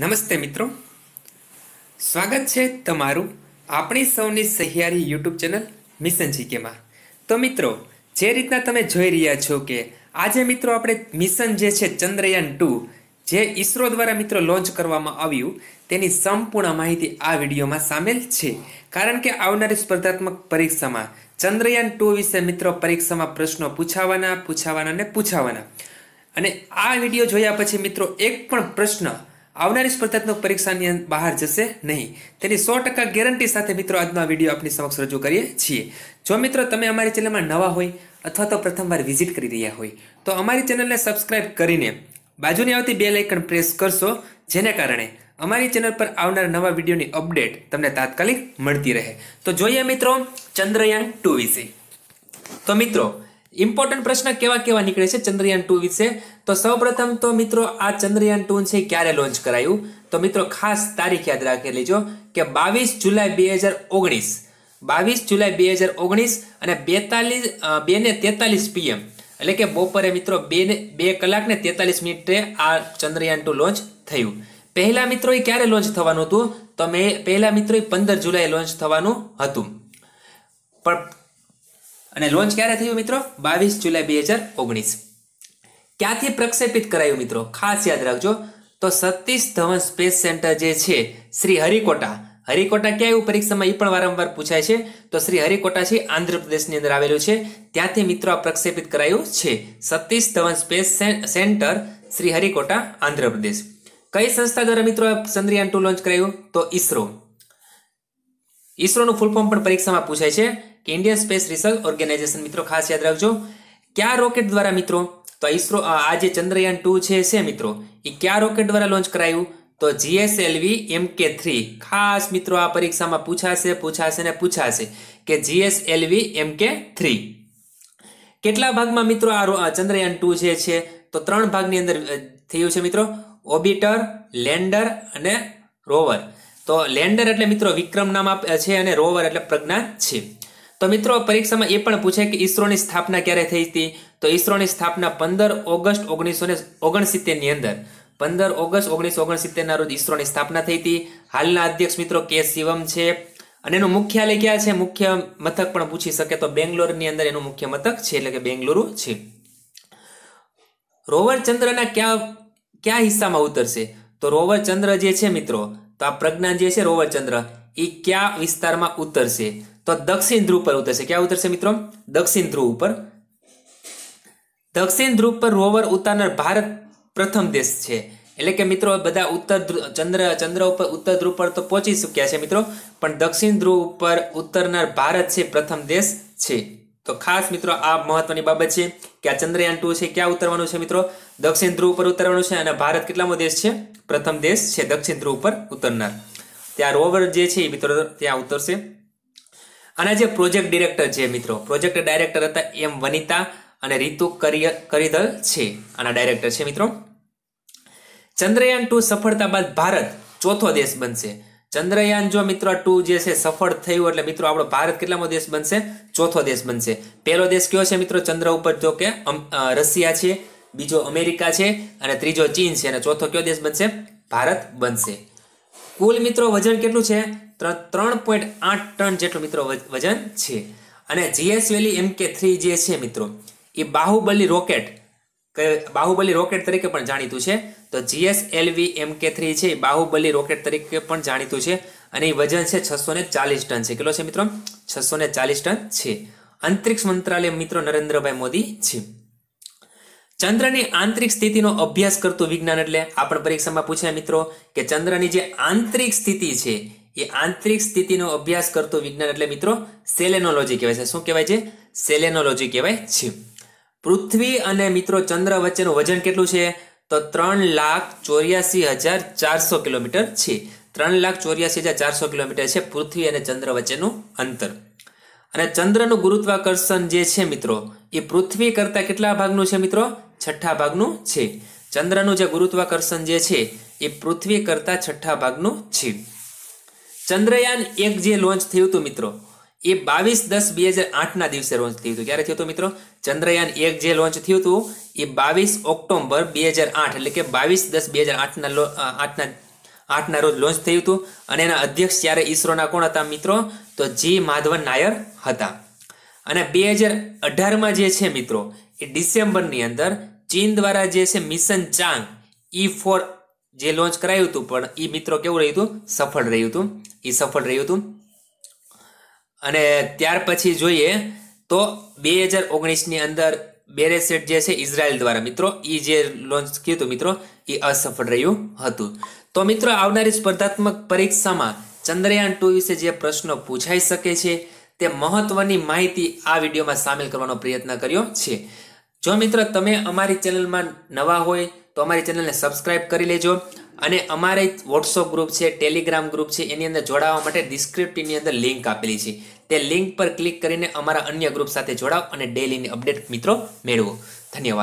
નમસ્તે મિત્રો સ્વાગત છે તમારું આપણી સૌની સહિયારી યુટ્યુબ ચેનલ મિશન જીકેમાં તો મિત્રો જે રીતના તમે જોઈ રહ્યા છો કે આજે મિત્રો આપણે મિશન જે છે ચંદ્રયાન ટુ જે ઈસરો દ્વારા મિત્રો લોન્ચ કરવામાં આવ્યું તેની સંપૂર્ણ માહિતી આ વિડીયોમાં સામેલ છે કારણ કે આવનારી સ્પર્ધાત્મક પરીક્ષામાં ચંદ્રયાન ટુ વિશે મિત્રો પરીક્ષામાં પ્રશ્નો પૂછાવાના પૂછાવાના ને પૂછાવાના અને આ વિડીયો જોયા પછી મિત્રો એક પણ પ્રશ્ન આવનારી સ્પર્ધાત્મક પરીક્ષાની બહાર જશે નહીં તેની સો ટકા ગેરંટી સાથે મિત્રો આજનો આ વિડીયો આપની સમક્ષ રજૂ કરીએ છીએ જો મિત્રો તમે અમારી ચેનલમાં નવા હોય અથવા તો પ્રથમવાર વિઝિટ કરી રહ્યા હોય તો અમારી ચેનલને સબસ્ક્રાઇબ કરીને બાજુની આવતી બે લાઇકન પ્રેસ કરશો જેને કારણે અમારી ચેનલ પર આવનાર નવા વિડીયોની અપડેટ તમને તાત્કાલિક મળતી રહે તો જોઈએ મિત્રો ચંદ્રયાન ટુ વિશે તો મિત્રો ઇમ્પોર્ટન્ટ પ્રશ્ન કેવા કેવા નીકળે છે ચંદ્રયાન ટુ વિશે તો સૌપ્રથમ તો મિત્રો આ ચંદ્રયાન ટુ છે ક્યારે લોન્ચ કરાયું તો મિત્રો ખાસ તારીખ યાદ રાખી લેજો કે બાવીસ જુલાઈ બે હજાર ઓગણીસ બાવીસ જુલાઈ બે હજાર ઓગણીસ અને બેતાલીસ બે ને તેતાલીસ પીએમ એટલે કે બપોરે મિત્રો બે ને બે કલાક ને તેતાલીસ મિનિટે આ ચંદ્રયાન ટુ લોન્ચ થયું પહેલા મિત્રો ક્યારે લોન્ચ થવાનું હતું તો મેં પહેલા મિત્રો પંદર જુલાઈ લોન્ચ થવાનું હતું પણ અને લોન્ચ ક્યારે થયું મિત્રો બાવીસ જુલાઈ બે હજાર ઓગણીસ ક્યાંથી પ્રક્ષેપિત કરાયું મિત્રો ખાસ યાદ રાખજો તો સતીશ ધવન સ્પેસ સેન્ટર જે છે શ્રી હરિકોટા હરિકોટા ક્યાં એવું પરીક્ષામાં એ પણ વારંવાર પૂછાય છે તો શ્રી હરિકોટા છે આંધ્રપ્રદેશની અંદર આવેલું છે ત્યાંથી મિત્રો આ પ્રક્ષેપિત કરાયું છે Satish Dhawan space centre Sriharikota Andhra Pradesh કઈ સંસ્થા દ્વારા મિત્રો ચંદ્રયાન ટુ લોન્ચ કરાયું તો ઈસરો ઈસરોનું ફૂલ ફોર્મ પણ પરીક્ષામાં પૂછાય છે કે ઇન્ડિયન સ્પેસ રિસર્ચ ઓર્ગેનાઇઝેશન મિત્રો ખાસ યાદ રાખજો કયા રોકેટ દ્વારા મિત્રો તો ઇસરો આ જે ચંદ્રયાન ટુ છે છે મિત્રો એ કયા રોકેટ દ્વારા લોન્ચ કરાયું તો જીએસએલવી એમ કે થ્રી ખાસ મિત્રો આ પરીક્ષામાં પૂછાશે પૂછાશે ને પૂછાશે કે જીએસએલવી એમ કે થ્રી કેટલા ભાગમાં મિત્રો આ ચંદ્રયાન ટુ જે છે તો ત્રણ ભાગની અંદર થયું છે મિત્રો ઓબિટર લેન્ડર અને રોવર તો લેન્ડર એટલે મિત્રો વિક્રમ નામ છે અને રોવર એટલે પ્રજ્ઞા છે તો મિત્રો પરીક્ષામાં એ પણ પૂછે કે ઇસરોની સ્થાપના ક્યારે થઈ હતી તો ઇસરોની સ્થાપના પંદર ઓગસ્ટ ઓગણીસો ને ઓગણસિત્તેરની અંદર પંદર ઓગસ્ટ ઓગણીસો ઓગણસિત્તેરના રોજ ઇસરોની સ્થાપના થઈ હતી હાલના અધ્યક્ષ મિત્રો કે શિવમ છે અને એનું મુખ્યાલય ક્યાં છે મુખ્ય મથક પણ પૂછી શકે તો બેંગ્લોરની અંદર એનું મુખ્ય મથક છે એટલે કે બેંગ્લુરુ છે રોવર ચંદ્રના ક્યાં ક્યાં હિસ્સામાં ઉતરશે તો રોવર ચંદ્ર જે છે મિત્રો તો આ પ્રજ્ઞાન જે છે રોવર ચંદ્ર એ કયા વિસ્તારમાં ઉતરશે તો દક્ષિણ ધ્રુવ પર ઉતરશે ક્યાં ઉતરશે મિત્રો દક્ષિણ ધ્રુવ ઉપર દક્ષિણ ધ્રુવ પર રોવર ઉતારનાર ભારત પ્રથમ દેશ છે એટલે કે મિત્રો બધા ઉત્તર ચંદ્ર ચંદ્ર ઉપર ઉત્તર ધ્રુવ પર તો પહોંચી ચૂક્યા છે મિત્રો પણ દક્ષિણ ધ્રુવ ઉપર ઉત્તરનાર ભારત છે પ્રથમ દેશ છે તો ખાસ મિત્રો આ મહત્વની બાબત છે કે આ ચંદ્રયાન ટુ છે ક્યાં ઉતરવાનું છે મિત્રો દક્ષિણ ધ્રુવ પર ઉતરવાનું છે અને ભારત કેટલામો દેશ છે પ્રથમ દેશ છે દક્ષિણ ધ્રુવ ઉપર ઉતરનાર ત્યાં રોવર જે છે એ મિત્રો ત્યાં ઉતરશે આના જે પ્રોજેક્ટ ડિરેક્ટર છે મિત્રો પ્રોજેક્ટ ડાયરેક્ટર હતા એમ વનિતા અને રીતુ કરીદલ છે આના ડાયરેક્ટર છે મિત્રો ચંદ્રયાન ટુ સફળતા બાદ ભારત ચોથો દેશ બનશે ચંદ્રયાન જો મિત્રો ટુ જે છે સફળ થયું એટલે મિત્રો આપણો ભારત કેટલામો દેશ બનશે ચોથો દેશ બનશે પહેલો દેશ કયો છે મિત્રો ચંદ્ર ઉપર જો કે રશિયા છે બીજો અમેરિકા છે અને ત્રીજો ચીન છે અને ચોથો કયો દેશ બનશે ભારત બનશે કુલ મિત્રો વજન કેટલું છે ત્રણ પોઈન્ટ આઠ ટન જેટલું મિત્રો વજન છે અને જીએસ વેલી એમ કે થ્રી જે છે મિત્રો એ બાહુબલી રોકેટ બાહુબલી રોકેટ તરીકે પણ જાણીતું છે તો જીએસ એલવી એમ કે થ્રી છે બાહુબલી રોકેટ તરીકે પણ જાણીતું છે અને એ વજન છે છસો ચાલીસ ટન છે કેટલો છે મિત્રો છસો ચાલીસ ટન છે અંતરિક્ષ મંત્રાલય મિત્રો નરેન્દ્રભાઈ મોદી છે ચંદ્રની આંતરિક સ્થિતિનો અભ્યાસ કરતું વિજ્ઞાન એટલે આપણે પરીક્ષામાં પૂછ્યા મિત્રો કે ચંદ્રની જે આંતરિક સ્થિતિ છે એ આંતરિક સ્થિતિનો અભ્યાસ કરતું વિજ્ઞાન એટલે મિત્રો સેલેનોલોજી કહેવાય છે શું કહેવાય છે સેલેનોલોજી કહેવાય છે પૃથ્વી અને મિત્રો ચંદ્ર વચ્ચેનું વજન કેટલું છે તો ત્રણ લાખ ચોર્યાસી હજાર ચારસો કિલોમીટર છે ત્રણ લાખ ચોર્યાસી હજાર ચારસો કિલોમીટર છે પૃથ્વી અને ચંદ્ર વચ્ચેનું અંતર અને ચંદ્રનું ગુરુત્વાકર્ષણ જે છે મિત્રો એ પૃથ્વી કરતા કેટલા ભાગનું છે મિત્રો છઠ્ઠા ભાગનું છે ચંદ્રનું જે ગુરુત્વાકર્ષણ જે છે એ પૃથ્વી કરતા છઠ્ઠા ભાગનું છે ચંદ્રયાન એક જે લોન્ચ થયું હતું મિત્રો એ બાવીસ દસ બે હજાર આઠના દિવસે લોન્ચ થયું હતું ક્યારે થયું હતું મિત્રો ચંદ્રયાન એક જે લોન્ચ થયું હતું એ બાવીસ ઓક્ટોમ્બર બે હજાર આઠ એટલે કે બાવીસ દસ બે હજાર આઠના આઠના આઠના રોજ લોન્ચ થયું હતું અને એના અધ્યક્ષ ત્યારે ઈસરોના કોણ હતા મિત્રો તો જી માધવન નાયર હતા અને બે હજાર અઢારમાં જે છે મિત્રો એ ડિસેમ્બરની અંદર ચીન દ્વારા જે છે મિશન ચાંગ ઈ ફોર જે લોન્ચ કરાયું હતું પણ એ મિત્રો કેવું રહ્યું હતું સફળ રહ્યું હતું એ સફળ રહ્યું હતું અને ત્યાર પછી જોઈએ તો બે હજાર ઓગણીસની અંદર બેરેસેટ જે છે ઇઝરાયલ દ્વારા મિત્રો એ જે લોન્ચ કર્યું હતું મિત્રો એ અસફળ રહ્યું હતું તો મિત્રો આવનારી સ્પર્ધાત્મક પરીક્ષામાં ચંદ્રયાન ટુ વિશે જે પ્રશ્નો પૂછાઈ શકે છે તે મહત્વની માહિતી આ વિડીયોમાં સામેલ કરવાનો પ્રયત્ન કર્યો છે જો મિત્રો તમે અમારી ચેનલમાં નવા હોય તો અમારી ચેનલને સબસ્ક્રાઇબ કરી લેજો અને અમારે વોટ્સઅપ ગ્રુપ છે ટેલિગ્રામ ગ્રુપ છે એની અંદર જોડાવા માટે ડિસ્ક્રિપ્ટની અંદર લિંક આપેલી છે તે લિંક પર ક્લિક કરીને અમારા અન્ય ગ્રુપ સાથે જોડાવ અને ડેલીની અપડેટ મિત્રો મેળવો ધન્યવાદ